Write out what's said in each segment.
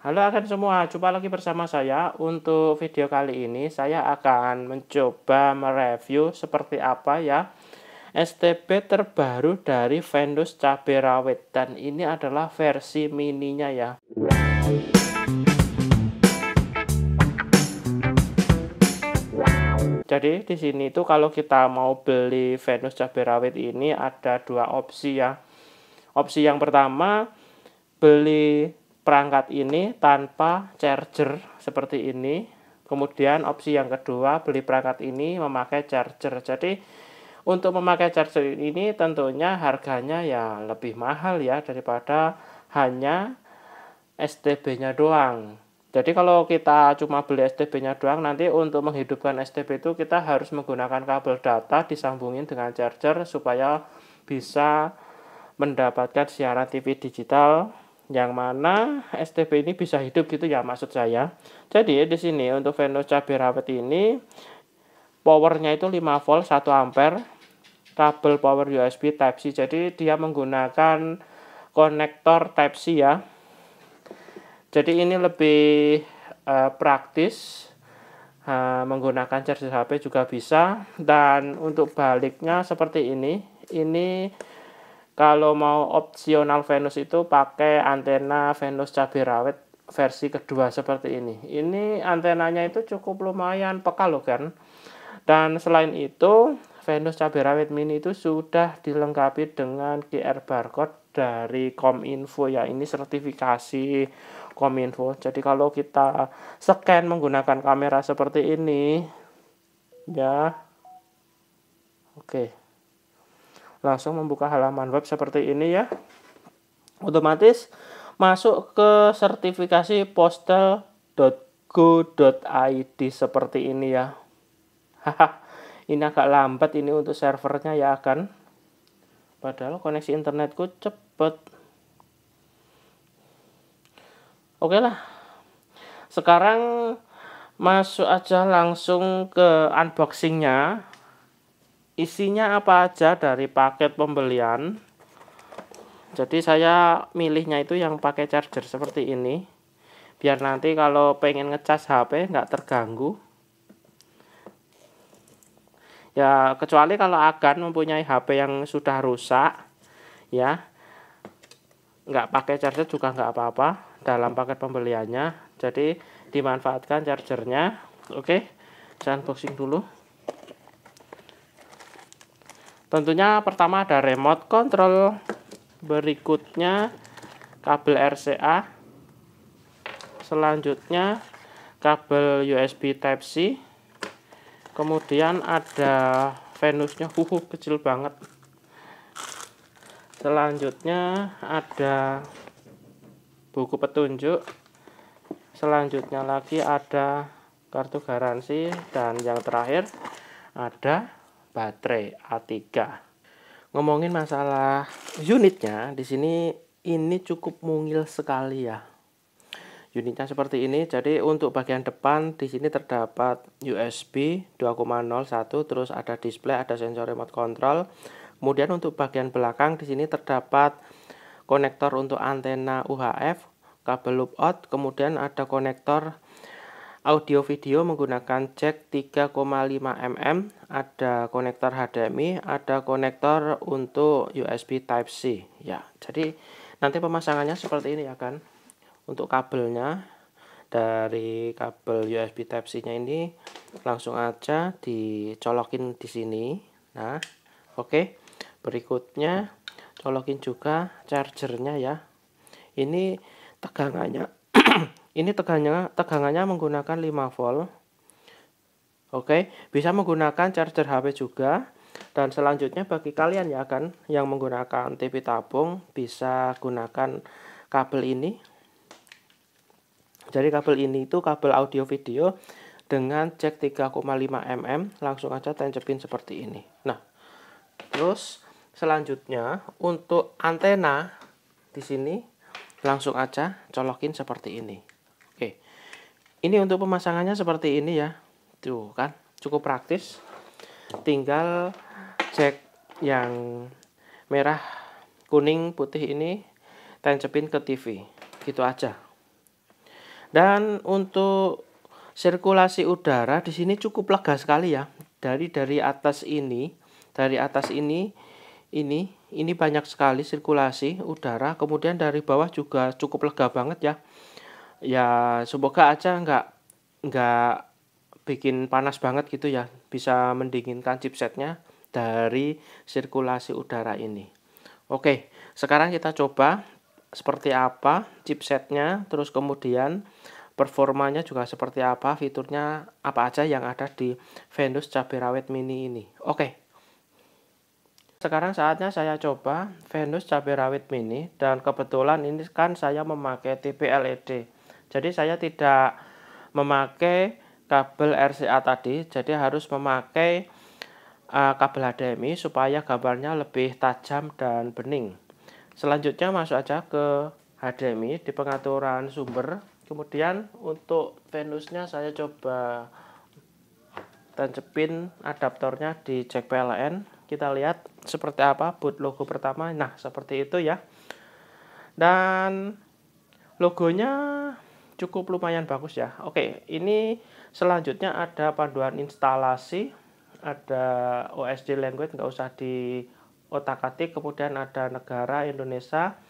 Halo akan semua, jumpa lagi bersama saya. Untuk video kali ini saya akan mencoba mereview seperti apa ya STB terbaru dari Vendus cabai rawit dan ini adalah versi mininya ya. Jadi di sini itu kalau kita mau beli Venus cabai rawit ini ada dua opsi ya. Opsi yang pertama beli perangkat ini tanpa charger seperti ini. Kemudian opsi yang kedua beli perangkat ini memakai charger. Jadi untuk memakai charger ini tentunya harganya ya lebih mahal ya daripada hanya STB-nya doang. Jadi kalau kita cuma beli STB-nya doang nanti untuk menghidupkan STB itu kita harus menggunakan kabel data disambungin dengan charger supaya bisa mendapatkan siaran TV digital yang mana STB ini bisa hidup gitu ya maksud saya. Jadi di sini untuk Venus cabai rawit ini powernya itu 5 volt 1 ampere kabel power USB Type C. Jadi dia menggunakan konektor Type C ya. Jadi ini lebih uh, praktis uh, menggunakan charger HP juga bisa dan untuk baliknya seperti ini. Ini kalau mau opsional Venus itu pakai antena Venus cabai rawit versi kedua seperti ini. Ini antenanya itu cukup lumayan peka loh kan. Dan selain itu Venus cabai rawit mini itu sudah dilengkapi dengan QR barcode dari Kominfo ya. Ini sertifikasi Kominfo. Jadi kalau kita scan menggunakan kamera seperti ini ya. Oke. Okay langsung membuka halaman web seperti ini ya otomatis masuk ke sertifikasi postal.go.id seperti ini ya ini agak lambat ini untuk servernya ya akan, padahal koneksi internetku cepet oke lah sekarang masuk aja langsung ke unboxingnya isinya apa aja dari paket pembelian jadi saya milihnya itu yang pakai charger seperti ini biar nanti kalau pengen ngecas HP nggak terganggu ya kecuali kalau akan mempunyai HP yang sudah rusak ya nggak pakai charger juga nggak apa-apa dalam paket pembeliannya jadi dimanfaatkan chargernya oke saya unboxing dulu Tentunya pertama ada remote control, berikutnya kabel RCA, selanjutnya kabel USB Type C, kemudian ada Venusnya, huhu kecil banget. Selanjutnya ada buku petunjuk, selanjutnya lagi ada kartu garansi dan yang terakhir ada baterai A3. Ngomongin masalah unitnya, di sini ini cukup mungil sekali ya. Unitnya seperti ini. Jadi untuk bagian depan di sini terdapat USB 2,01 terus ada display, ada sensor remote control. Kemudian untuk bagian belakang di sini terdapat konektor untuk antena UHF, kabel loop out, kemudian ada konektor Audio video menggunakan jack 3,5 mm, ada konektor HDMI, ada konektor untuk USB Type C ya. Jadi nanti pemasangannya seperti ini ya kan. Untuk kabelnya dari kabel USB Type C-nya ini langsung aja dicolokin di sini. Nah, oke. Okay. Berikutnya colokin juga chargernya ya. Ini tegangannya Ini tegangannya, tegangannya menggunakan 5 volt. Oke, bisa menggunakan charger HP juga. Dan selanjutnya bagi kalian ya kan yang menggunakan TV tabung bisa gunakan kabel ini. Jadi kabel ini itu kabel audio video dengan jack 3,5 mm langsung aja tancepin seperti ini. Nah, terus selanjutnya untuk antena di sini langsung aja colokin seperti ini. Ini untuk pemasangannya seperti ini ya. Tuh kan, cukup praktis. Tinggal cek yang merah, kuning, putih ini tancepin ke TV. Gitu aja. Dan untuk sirkulasi udara di sini cukup lega sekali ya. Dari dari atas ini, dari atas ini ini ini banyak sekali sirkulasi udara kemudian dari bawah juga cukup lega banget ya ya semoga aja nggak nggak bikin panas banget gitu ya bisa mendinginkan chipsetnya dari sirkulasi udara ini oke sekarang kita coba seperti apa chipsetnya terus kemudian performanya juga seperti apa fiturnya apa aja yang ada di Venus cabai rawit mini ini oke sekarang saatnya saya coba Venus cabai rawit mini dan kebetulan ini kan saya memakai TP LED jadi saya tidak memakai kabel RCA tadi, jadi harus memakai uh, kabel HDMI supaya gambarnya lebih tajam dan bening. Selanjutnya masuk aja ke HDMI di pengaturan sumber. Kemudian untuk venusnya saya coba tancepin adaptornya di jack PLN. Kita lihat seperti apa boot logo pertama. Nah, seperti itu ya. Dan logonya cukup lumayan bagus ya. Oke, ini selanjutnya ada panduan instalasi, ada OSD language, nggak usah di otak-atik, kemudian ada negara Indonesia,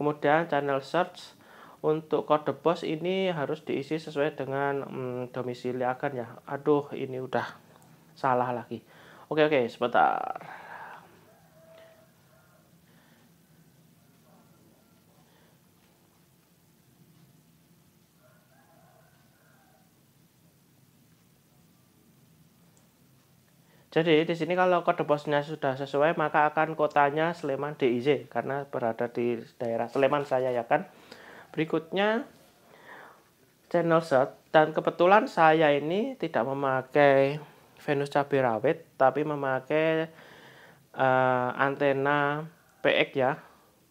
kemudian channel search, untuk kode pos ini harus diisi sesuai dengan hmm, domisili akarnya ya. Aduh, ini udah salah lagi. Oke, oke, sebentar. Jadi di sini kalau kode posnya sudah sesuai maka akan kotanya Sleman DIZ karena berada di daerah Sleman saya ya kan. Berikutnya channel set dan kebetulan saya ini tidak memakai Venus cabai rawit tapi memakai uh, antena PX ya.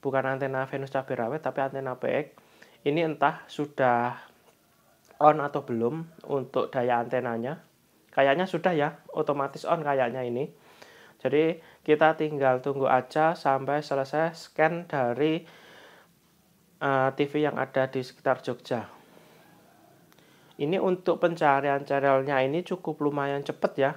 Bukan antena Venus cabai rawit tapi antena PX. Ini entah sudah on atau belum untuk daya antenanya kayaknya sudah ya otomatis on kayaknya ini jadi kita tinggal tunggu aja sampai selesai scan dari uh, eh, TV yang ada di sekitar Jogja ini untuk pencarian channelnya ini cukup lumayan cepat ya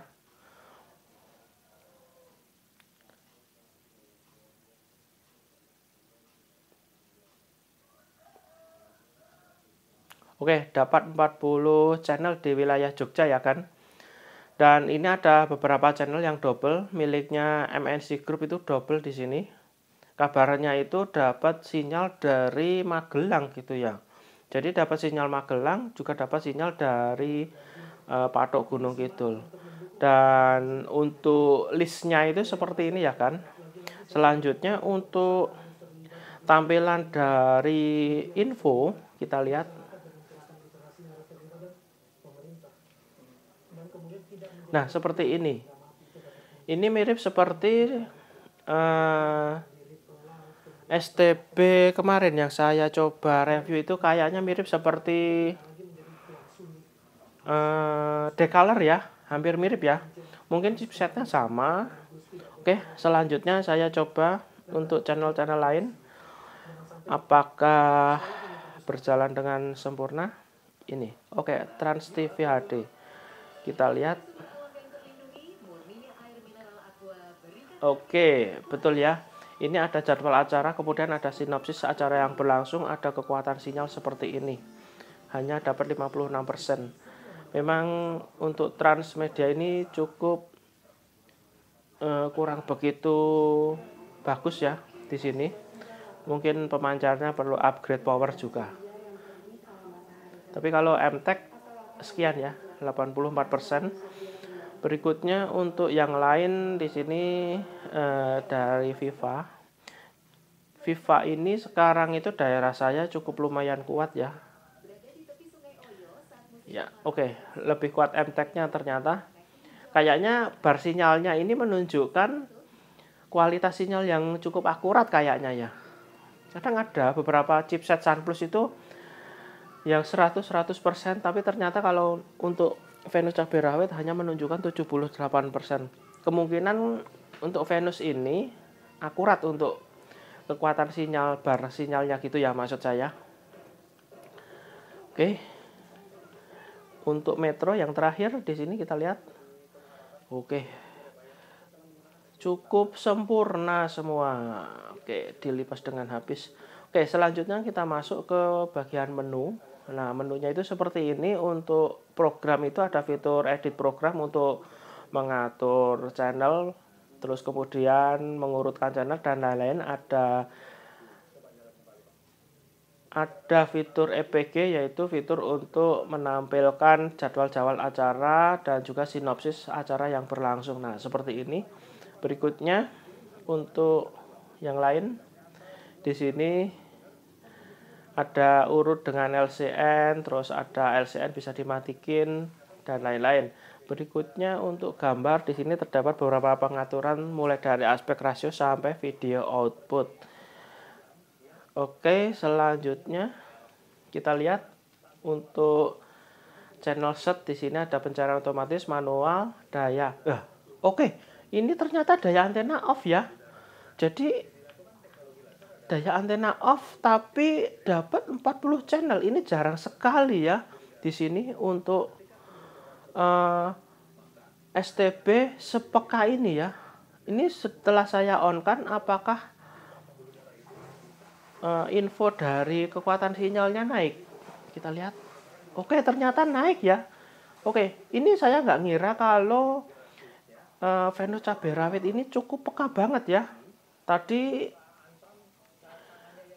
Oke, dapat 40 channel di wilayah Jogja ya kan? Dan ini ada beberapa channel yang double miliknya MNC Group itu double di sini. Kabarnya itu dapat sinyal dari Magelang gitu ya. Jadi dapat sinyal Magelang juga dapat sinyal dari uh, Patok Gunung Kidul. Dan untuk listnya itu seperti ini ya kan. Selanjutnya untuk tampilan dari info kita lihat Nah, seperti ini. Ini mirip seperti uh, eh, STB kemarin yang saya coba review itu kayaknya mirip seperti uh, eh, decolor ya, hampir mirip ya. Mungkin chipsetnya sama. Oke, selanjutnya saya coba untuk channel-channel lain. Apakah berjalan dengan sempurna? Ini. Oke, Trans TV HD. Kita lihat Oke, betul ya. Ini ada jadwal acara, kemudian ada sinopsis acara yang berlangsung, ada kekuatan sinyal seperti ini. Hanya dapat 56%. Memang untuk transmedia ini cukup uh, kurang begitu bagus ya di sini. Mungkin pemancarnya perlu upgrade power juga. Tapi kalau MTech sekian ya, 84%. Berikutnya untuk yang lain di sini eh, dari FIFA. FIFA ini sekarang itu daerah saya cukup lumayan kuat ya. Ya, oke, okay. lebih kuat mtec nya ternyata. Kayaknya bar sinyalnya ini menunjukkan kualitas sinyal yang cukup akurat kayaknya ya. Kadang ada beberapa chipset SunPlus itu yang 100 100% tapi ternyata kalau untuk Venus cabai rawit hanya menunjukkan 78%. Kemungkinan untuk Venus ini akurat untuk kekuatan sinyal bar sinyalnya gitu ya maksud saya. Oke. Untuk metro yang terakhir di sini kita lihat. Oke. Cukup sempurna semua. Oke, dilipas dengan habis. Oke, selanjutnya kita masuk ke bagian menu. Nah, menunya itu seperti ini. Untuk program itu ada fitur edit program untuk mengatur channel, terus kemudian mengurutkan channel dan lain-lain. Ada ada fitur EPG yaitu fitur untuk menampilkan jadwal-jadwal acara dan juga sinopsis acara yang berlangsung. Nah, seperti ini. Berikutnya untuk yang lain di sini ada urut dengan LCN, terus ada LCN bisa dimatikan dan lain-lain. Berikutnya untuk gambar di sini terdapat beberapa pengaturan mulai dari aspek rasio sampai video output. Oke, selanjutnya kita lihat untuk channel set di sini ada pencarian otomatis manual daya. Eh, oke, ini ternyata daya antena off ya. Jadi daya antena off tapi dapat 40 channel. Ini jarang sekali ya di sini untuk uh, eh, STB sepeka ini ya. Ini setelah saya on kan apakah uh, info dari kekuatan sinyalnya naik? Kita lihat. Oke, ternyata naik ya. Oke, ini saya nggak ngira kalau uh, Venus cabai rawit ini cukup peka banget ya. Tadi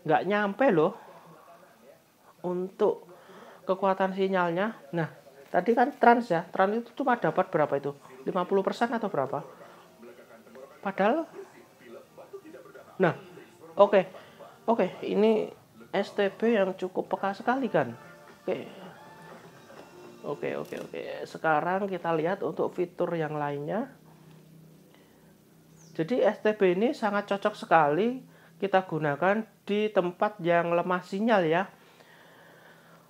nggak nyampe loh untuk kekuatan sinyalnya. Nah, tadi kan trans ya, trans itu cuma dapat berapa itu? 50% atau berapa? Padahal Nah, oke. Okay. Oke, okay, ini STB yang cukup peka sekali kan. Oke. Okay. Oke, oke, oke. Sekarang kita lihat untuk fitur yang lainnya. Jadi STB ini sangat cocok sekali kita gunakan di tempat yang lemah sinyal ya.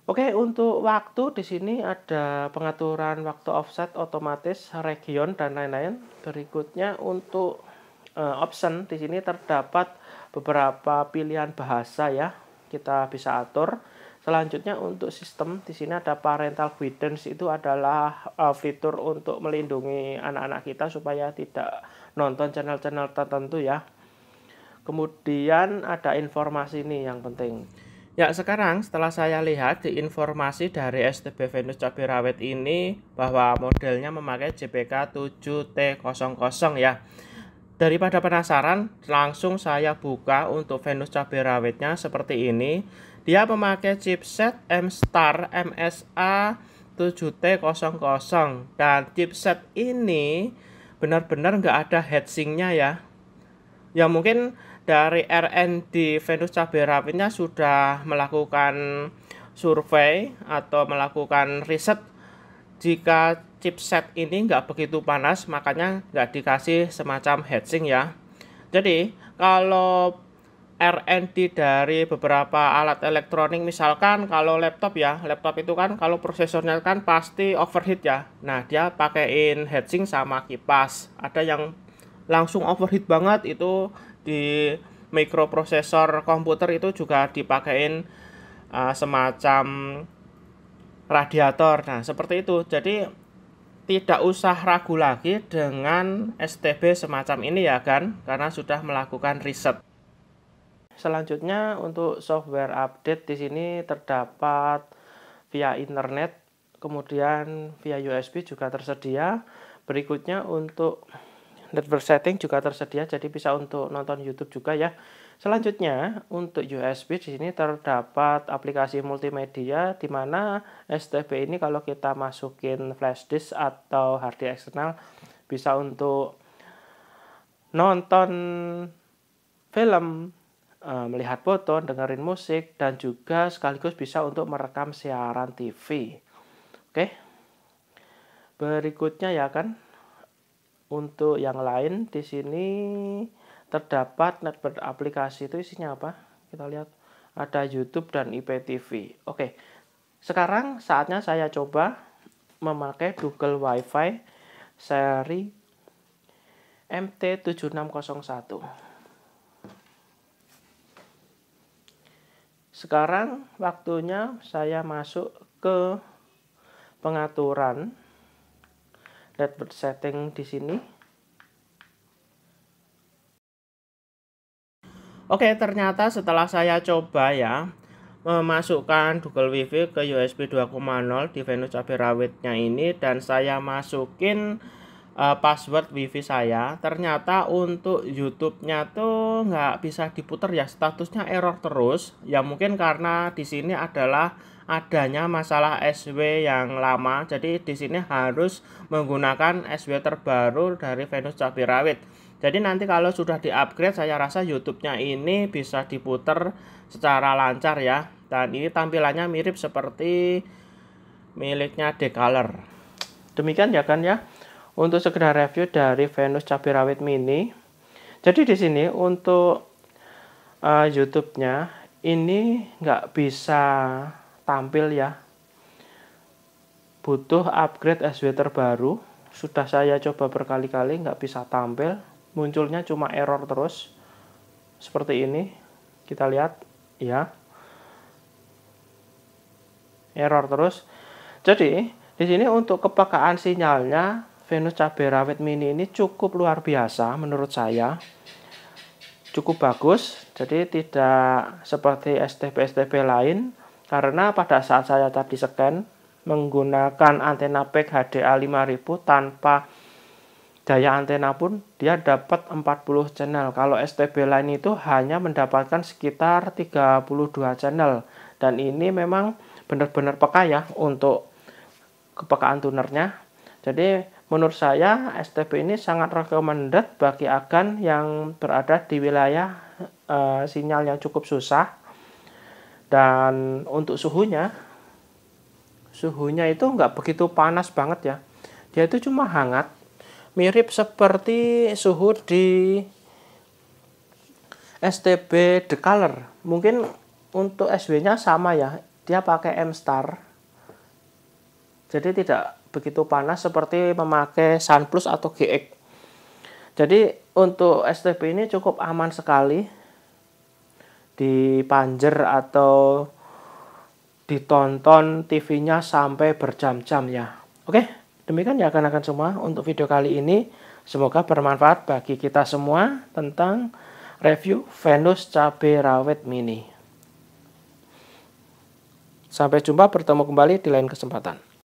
Oke, untuk waktu di sini ada pengaturan waktu offset otomatis region dan lain-lain. Berikutnya untuk uh, option di sini terdapat beberapa pilihan bahasa ya. Kita bisa atur. Selanjutnya untuk sistem di sini ada parental guidance itu adalah uh, fitur untuk melindungi anak-anak kita supaya tidak nonton channel-channel tertentu ya. Kemudian ada informasi ini yang penting. Ya, sekarang setelah saya lihat di informasi dari STB Venus cabai rawit ini bahwa modelnya memakai JPK 7T00 ya. Daripada penasaran, langsung saya buka untuk Venus cabai rawitnya seperti ini. Dia memakai chipset M-Star MSA 7T00 dan chipset ini benar-benar nggak ada heatsingnya ya. Ya mungkin dari RND Venus cabai rawitnya sudah melakukan survei atau melakukan riset jika chipset ini nggak begitu panas makanya nggak dikasih semacam heatsink ya jadi kalau RND dari beberapa alat elektronik misalkan kalau laptop ya laptop itu kan kalau prosesornya kan pasti overheat ya nah dia pakaiin heatsink sama kipas ada yang langsung overheat banget itu di mikroprosesor komputer itu juga dipakein uh, semacam radiator. Nah, seperti itu. Jadi tidak usah ragu lagi dengan STB semacam ini ya kan karena sudah melakukan riset. Selanjutnya untuk software update di sini terdapat via internet, kemudian via USB juga tersedia. Berikutnya untuk network setting juga tersedia jadi bisa untuk nonton YouTube juga ya. Selanjutnya untuk USB di sini terdapat aplikasi multimedia di mana STB ini kalau kita masukin flash disk atau hard disk eksternal bisa untuk nonton film, e, melihat foto, dengerin musik dan juga sekaligus bisa untuk merekam siaran TV. Oke. Berikutnya ya kan untuk yang lain di sini terdapat network aplikasi itu isinya apa? Kita lihat ada YouTube dan IPTV. Oke. Sekarang saatnya saya coba memakai Google WiFi seri MT7601. Sekarang waktunya saya masuk ke pengaturan redbird setting di sini. Oke, ternyata setelah saya coba ya, memasukkan Google Wifi ke USB 2.0 di Venus cabai rawitnya ini dan saya masukin uh, password wifi saya ternyata untuk YouTube-nya tuh nggak bisa diputar ya statusnya error terus ya mungkin karena di sini adalah adanya masalah SW yang lama jadi di sini harus menggunakan SW terbaru dari Venus Cabai Rawit jadi nanti kalau sudah di-upgrade saya rasa YouTube-nya ini bisa diputar secara lancar ya. Dan ini tampilannya mirip seperti miliknya Decolor. Demikian ya kan ya untuk sekedar review dari Venus cabai rawit mini. Jadi di sini untuk uh, YouTube-nya ini nggak bisa tampil ya. Butuh upgrade SW terbaru. Sudah saya coba berkali-kali nggak bisa tampil. Munculnya cuma error terus. Seperti ini. Kita lihat ya. Error terus. Jadi di sini untuk kepekaan sinyalnya Venus cabai rawit mini ini cukup luar biasa menurut saya. Cukup bagus, jadi tidak seperti STP-STP lain. Karena pada saat saya tadi scan menggunakan antena PEG HDA 5000 tanpa daya antena pun dia dapat 40 channel. Kalau STB lain itu hanya mendapatkan sekitar 32 channel. Dan ini memang benar-benar peka ya untuk kepekaan tunernya. Jadi menurut saya STB ini sangat recommended bagi agen yang berada di wilayah uh, sinyal yang cukup susah dan untuk suhunya suhunya itu nggak begitu panas banget ya dia itu cuma hangat mirip seperti suhu di STB The Color mungkin untuk SW nya sama ya dia pakai M star jadi tidak begitu panas seperti memakai sun plus atau GX. Jadi untuk STP ini cukup aman sekali di panjer atau ditonton TV-nya sampai berjam-jam ya. Oke, demikian ya akan-akan semua untuk video kali ini. Semoga bermanfaat bagi kita semua tentang review Venus cabai rawit mini. Sampai jumpa, bertemu kembali di lain kesempatan.